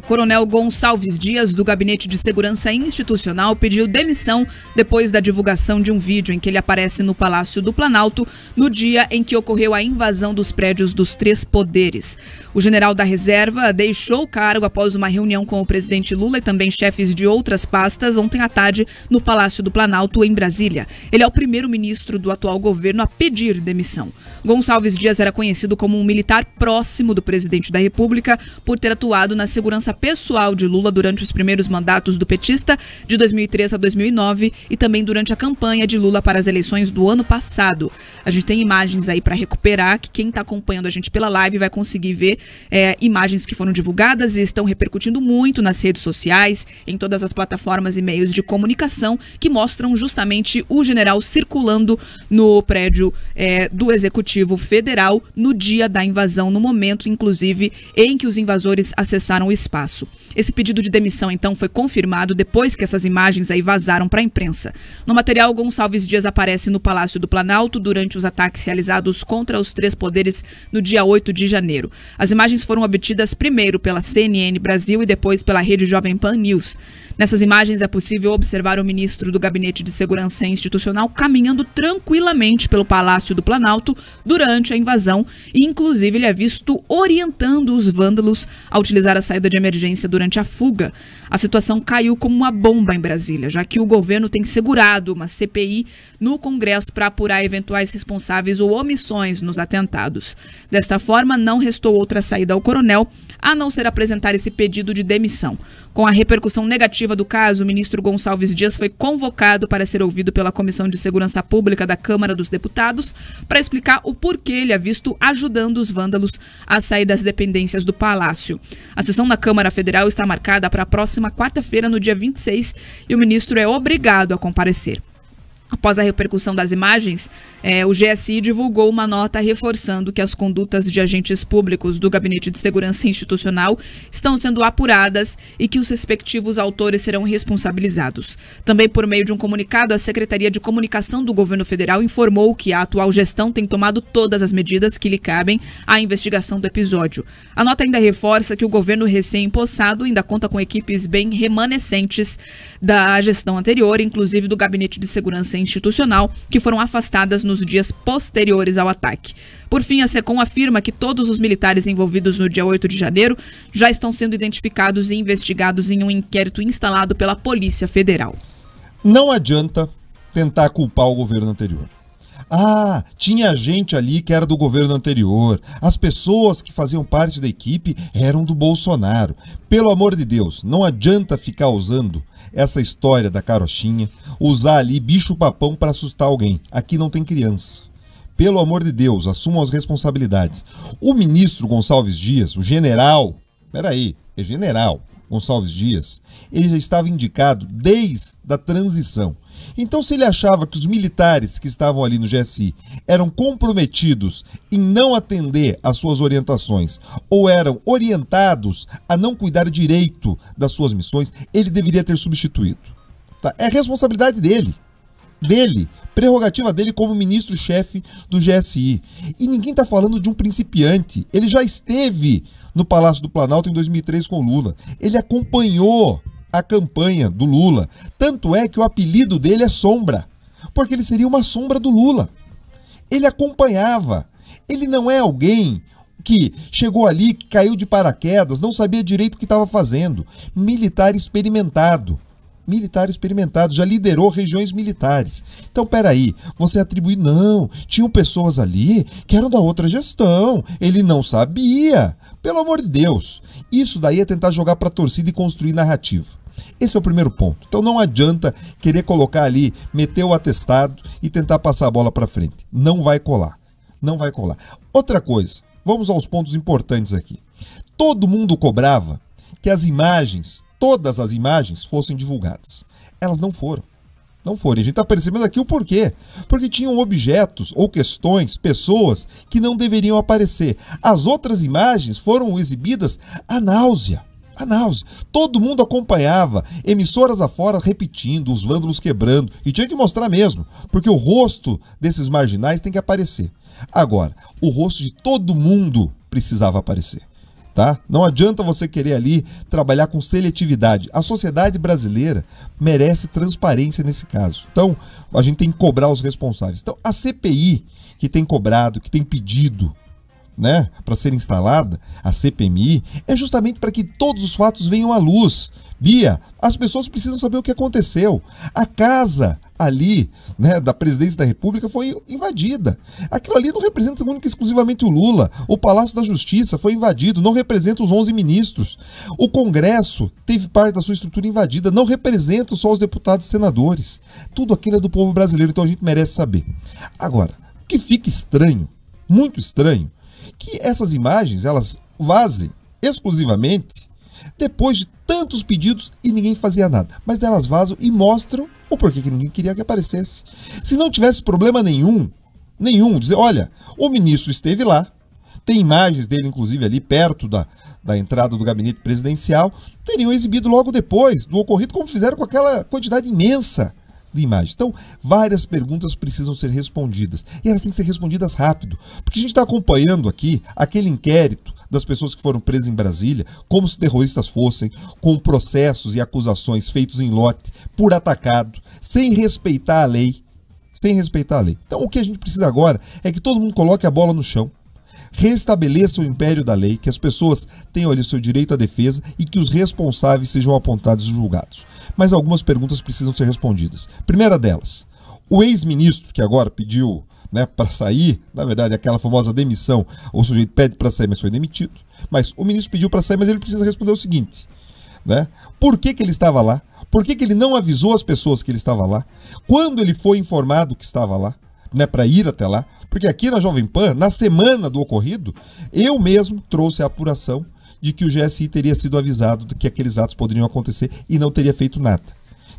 o coronel Gonçalves Dias, do Gabinete de Segurança Institucional, pediu demissão depois da divulgação de um vídeo em que ele aparece no Palácio do Planalto no dia em que ocorreu a invasão dos prédios dos três poderes. O general da reserva deixou o cargo após uma reunião com o presidente Lula e também chefes de outras pastas ontem à tarde no Palácio do Planalto, em Brasília. Ele é o primeiro ministro do atual governo a pedir demissão. Gonçalves Dias era conhecido como um militar próximo do presidente da República por ter atuado na segurança pessoal de Lula durante os primeiros mandatos do petista, de 2003 a 2009, e também durante a campanha de Lula para as eleições do ano passado. A gente tem imagens aí para recuperar, que quem está acompanhando a gente pela live vai conseguir ver é, imagens que foram divulgadas e estão repercutindo muito nas redes sociais, em todas as plataformas e meios de comunicação, que mostram justamente o general circulando no prédio é, do Executivo Federal no dia da invasão, no momento, inclusive, em que os invasores acessaram o espaço espaço. Esse pedido de demissão, então, foi confirmado depois que essas imagens aí vazaram para a imprensa. No material, Gonçalves Dias aparece no Palácio do Planalto durante os ataques realizados contra os três poderes no dia 8 de janeiro. As imagens foram obtidas primeiro pela CNN Brasil e depois pela rede Jovem Pan News. Nessas imagens é possível observar o ministro do Gabinete de Segurança Institucional caminhando tranquilamente pelo Palácio do Planalto durante a invasão e, inclusive, ele é visto orientando os vândalos a utilizar a saída de emergência durante a fuga, a situação caiu como uma bomba em Brasília, já que o governo tem segurado uma CPI no Congresso para apurar eventuais responsáveis ou omissões nos atentados. Desta forma, não restou outra saída ao coronel a não ser apresentar esse pedido de demissão. Com a repercussão negativa do caso, o ministro Gonçalves Dias foi convocado para ser ouvido pela Comissão de Segurança Pública da Câmara dos Deputados para explicar o porquê ele é visto ajudando os vândalos a sair das dependências do palácio. A sessão da Câmara Federal está marcada para a próxima quarta-feira, no dia 26, e o ministro é obrigado a comparecer. Após a repercussão das imagens, é, o GSI divulgou uma nota reforçando que as condutas de agentes públicos do Gabinete de Segurança Institucional estão sendo apuradas e que os respectivos autores serão responsabilizados. Também, por meio de um comunicado, a Secretaria de Comunicação do Governo Federal informou que a atual gestão tem tomado todas as medidas que lhe cabem à investigação do episódio. A nota ainda reforça que o governo recém-impossado ainda conta com equipes bem remanescentes da gestão anterior, inclusive do Gabinete de Segurança institucional, que foram afastadas nos dias posteriores ao ataque. Por fim, a SECOM afirma que todos os militares envolvidos no dia 8 de janeiro já estão sendo identificados e investigados em um inquérito instalado pela Polícia Federal. Não adianta tentar culpar o governo anterior. Ah, tinha gente ali que era do governo anterior. As pessoas que faziam parte da equipe eram do Bolsonaro. Pelo amor de Deus, não adianta ficar usando essa história da carochinha, usar ali bicho-papão para assustar alguém. Aqui não tem criança. Pelo amor de Deus, assumam as responsabilidades. O ministro Gonçalves Dias, o general, peraí, é general Gonçalves Dias, ele já estava indicado desde a transição. Então, se ele achava que os militares que estavam ali no GSI eram comprometidos em não atender às suas orientações ou eram orientados a não cuidar direito das suas missões, ele deveria ter substituído. Tá? É responsabilidade dele. Dele, prerrogativa dele como ministro-chefe do GSI. E ninguém está falando de um principiante. Ele já esteve no Palácio do Planalto em 2003 com Lula. Ele acompanhou a campanha do Lula. Tanto é que o apelido dele é Sombra, porque ele seria uma sombra do Lula. Ele acompanhava. Ele não é alguém que chegou ali, que caiu de paraquedas, não sabia direito o que estava fazendo. Militar experimentado. Militar experimentado, já liderou regiões militares. Então, peraí, você atribui. Não, tinham pessoas ali que eram da outra gestão. Ele não sabia. Pelo amor de Deus. Isso daí é tentar jogar para a torcida e construir narrativa. Esse é o primeiro ponto. Então não adianta querer colocar ali, meter o atestado e tentar passar a bola para frente. Não vai colar. Não vai colar. Outra coisa, vamos aos pontos importantes aqui. Todo mundo cobrava que as imagens, todas as imagens, fossem divulgadas. Elas não foram. Não foram. E a gente está percebendo aqui o porquê. Porque tinham objetos ou questões, pessoas que não deveriam aparecer. As outras imagens foram exibidas à náusea. Manaus. Todo mundo acompanhava, emissoras afora repetindo, os vândalos quebrando, e tinha que mostrar mesmo, porque o rosto desses marginais tem que aparecer. Agora, o rosto de todo mundo precisava aparecer. Tá? Não adianta você querer ali trabalhar com seletividade. A sociedade brasileira merece transparência nesse caso. Então, a gente tem que cobrar os responsáveis. Então, a CPI que tem cobrado, que tem pedido né, para ser instalada, a CPMI, é justamente para que todos os fatos venham à luz. Bia, as pessoas precisam saber o que aconteceu. A casa ali, né, da presidência da República foi invadida. Aquilo ali não representa única e exclusivamente o Lula. O Palácio da Justiça foi invadido, não representa os 11 ministros. O Congresso teve parte da sua estrutura invadida, não representa só os deputados e senadores. Tudo aquilo é do povo brasileiro, então a gente merece saber. Agora, o que fica estranho, muito estranho, que essas imagens elas vazem exclusivamente depois de tantos pedidos e ninguém fazia nada. Mas elas vazam e mostram o porquê que ninguém queria que aparecesse. Se não tivesse problema nenhum, nenhum, dizer, olha, o ministro esteve lá, tem imagens dele, inclusive, ali perto da, da entrada do gabinete presidencial, teriam exibido logo depois do ocorrido, como fizeram com aquela quantidade imensa de imagem. Então, várias perguntas precisam ser respondidas. E elas têm que ser respondidas rápido. Porque a gente está acompanhando aqui aquele inquérito das pessoas que foram presas em Brasília, como se terroristas fossem, com processos e acusações feitos em lote, por atacado, sem respeitar a lei. Sem respeitar a lei. Então, o que a gente precisa agora é que todo mundo coloque a bola no chão, restabeleça o império da lei, que as pessoas tenham ali seu direito à defesa e que os responsáveis sejam apontados e julgados mas algumas perguntas precisam ser respondidas. Primeira delas, o ex-ministro que agora pediu né, para sair, na verdade, aquela famosa demissão, o sujeito pede para sair, mas foi demitido. Mas o ministro pediu para sair, mas ele precisa responder o seguinte: né? Por que, que ele estava lá? Por que, que ele não avisou as pessoas que ele estava lá? Quando ele foi informado que estava lá? Né, para ir até lá, porque aqui na Jovem Pan, na semana do ocorrido, eu mesmo trouxe a apuração de que o GSI teria sido avisado de que aqueles atos poderiam acontecer e não teria feito nada.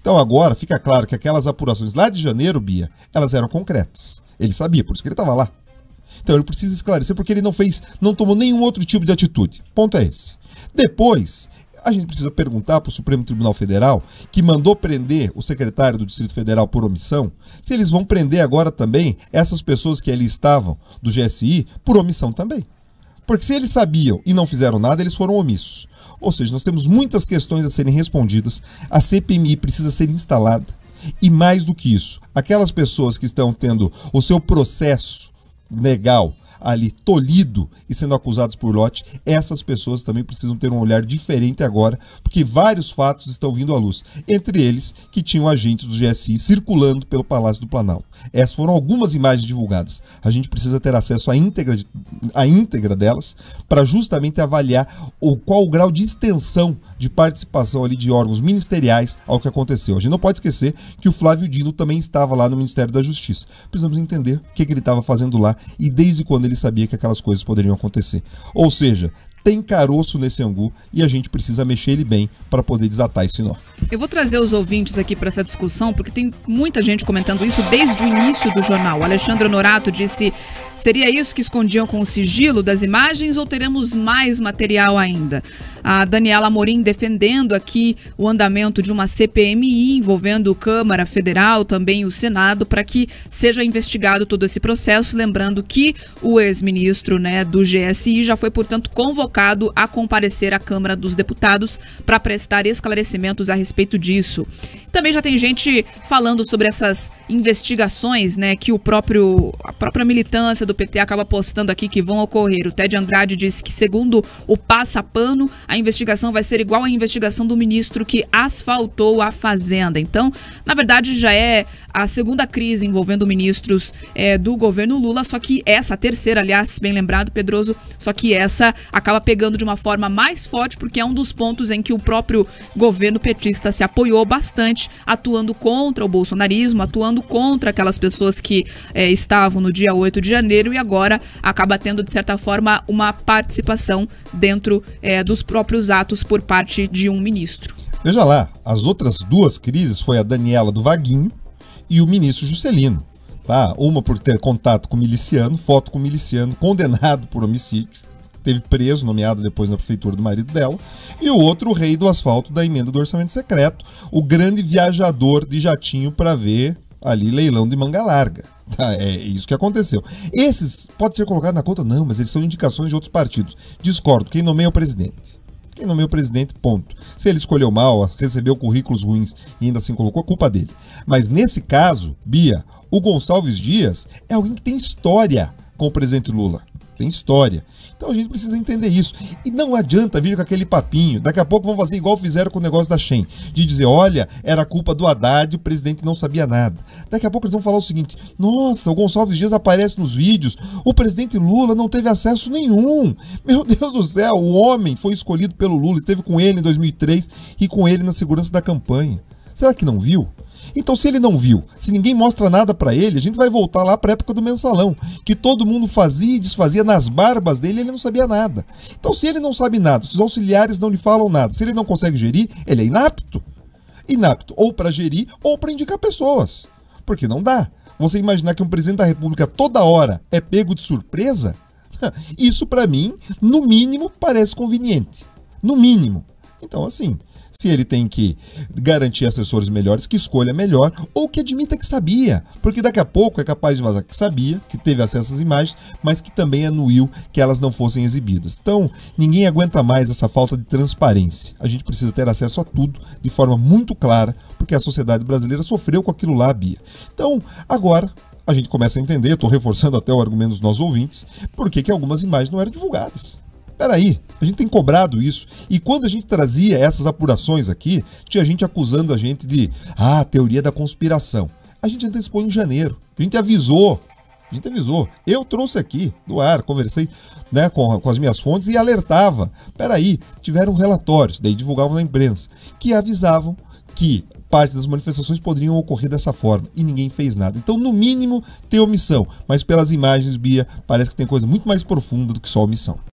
Então agora fica claro que aquelas apurações lá de janeiro, Bia, elas eram concretas. Ele sabia, por isso que ele estava lá. Então ele precisa esclarecer porque ele não fez, não tomou nenhum outro tipo de atitude. Ponto é esse. Depois, a gente precisa perguntar para o Supremo Tribunal Federal, que mandou prender o secretário do Distrito Federal por omissão, se eles vão prender agora também essas pessoas que ali estavam do GSI por omissão também. Porque se eles sabiam e não fizeram nada, eles foram omissos. Ou seja, nós temos muitas questões a serem respondidas, a CPMI precisa ser instalada. E mais do que isso, aquelas pessoas que estão tendo o seu processo legal ali tolhido e sendo acusados por lote, essas pessoas também precisam ter um olhar diferente agora, porque vários fatos estão vindo à luz, entre eles que tinham agentes do GSI circulando pelo Palácio do Planalto. Essas foram algumas imagens divulgadas. A gente precisa ter acesso à íntegra, à íntegra delas para justamente avaliar o, qual o grau de extensão de participação ali de órgãos ministeriais ao que aconteceu. A gente não pode esquecer que o Flávio Dino também estava lá no Ministério da Justiça. Precisamos entender o que, que ele estava fazendo lá e desde quando ele ele sabia que aquelas coisas poderiam acontecer. Ou seja, tem caroço nesse angu e a gente precisa mexer ele bem para poder desatar esse nó. Eu vou trazer os ouvintes aqui para essa discussão, porque tem muita gente comentando isso desde o início do jornal. O Alexandre Norato disse: seria isso que escondiam com o sigilo das imagens ou teremos mais material ainda? A Daniela Amorim defendendo aqui o andamento de uma CPMI envolvendo Câmara Federal, também o Senado, para que seja investigado todo esse processo. Lembrando que o ex-ministro né, do GSI já foi, portanto, convocado a comparecer à Câmara dos Deputados para prestar esclarecimentos a respeito disso. Também já tem gente falando sobre essas investigações, né, que o próprio a própria militância do PT acaba postando aqui que vão ocorrer. O Ted Andrade disse que segundo o Passapano, a investigação vai ser igual à investigação do ministro que asfaltou a fazenda. Então, na verdade já é a segunda crise envolvendo ministros é, do governo Lula, só que essa, a terceira, aliás, bem lembrado, Pedroso, só que essa acaba pegando de uma forma mais forte, porque é um dos pontos em que o próprio governo petista se apoiou bastante, atuando contra o bolsonarismo, atuando contra aquelas pessoas que é, estavam no dia 8 de janeiro e agora acaba tendo, de certa forma, uma participação dentro é, dos próprios atos por parte de um ministro. Veja lá, as outras duas crises foi a Daniela do Vaguinho, e o ministro Juscelino. Tá? Uma por ter contato com miliciano, foto com miliciano, condenado por homicídio, teve preso, nomeado depois na prefeitura do marido dela, e o outro, o rei do asfalto da emenda do orçamento secreto, o grande viajador de jatinho para ver ali leilão de manga larga. Tá, é, é isso que aconteceu. Esses pode ser colocado na conta, não, mas eles são indicações de outros partidos. Discordo, quem nomeia é o presidente no nomeou presidente, ponto. Se ele escolheu mal, recebeu currículos ruins e ainda assim colocou, a culpa dele. Mas nesse caso, Bia, o Gonçalves Dias é alguém que tem história com o presidente Lula tem história. Então a gente precisa entender isso. E não adianta vir com aquele papinho. Daqui a pouco vão fazer igual fizeram com o negócio da Shen. De dizer, olha, era culpa do Haddad, o presidente não sabia nada. Daqui a pouco eles vão falar o seguinte: nossa, o Gonçalves Dias aparece nos vídeos, o presidente Lula não teve acesso nenhum. Meu Deus do céu, o homem foi escolhido pelo Lula, esteve com ele em 2003 e com ele na segurança da campanha. Será que não viu? Então, se ele não viu, se ninguém mostra nada para ele, a gente vai voltar lá para época do mensalão, que todo mundo fazia e desfazia nas barbas dele, ele não sabia nada. Então, se ele não sabe nada, se os auxiliares não lhe falam nada, se ele não consegue gerir, ele é inapto. Inapto ou para gerir ou para indicar pessoas. Porque não dá. Você imaginar que um presidente da República toda hora é pego de surpresa? Isso para mim, no mínimo, parece conveniente. No mínimo. Então, assim, se ele tem que garantir assessores melhores, que escolha melhor ou que admita que sabia, porque daqui a pouco é capaz de vazar que sabia, que teve acesso às imagens, mas que também anuiu que elas não fossem exibidas. Então, ninguém aguenta mais essa falta de transparência. A gente precisa ter acesso a tudo de forma muito clara, porque a sociedade brasileira sofreu com aquilo lá, Bia. Então, agora a gente começa a entender, estou reforçando até o argumento dos nossos ouvintes, por que algumas imagens não eram divulgadas peraí, a gente tem cobrado isso. E quando a gente trazia essas apurações aqui, tinha gente acusando a gente de, ah, teoria da conspiração. A gente antecipou em janeiro, a gente avisou, a gente avisou. Eu trouxe aqui do ar, conversei né, com, com as minhas fontes e alertava. Peraí, tiveram relatórios, daí divulgavam na imprensa, que avisavam que parte das manifestações poderiam ocorrer dessa forma e ninguém fez nada. Então, no mínimo, tem omissão, mas pelas imagens, Bia, parece que tem coisa muito mais profunda do que só omissão.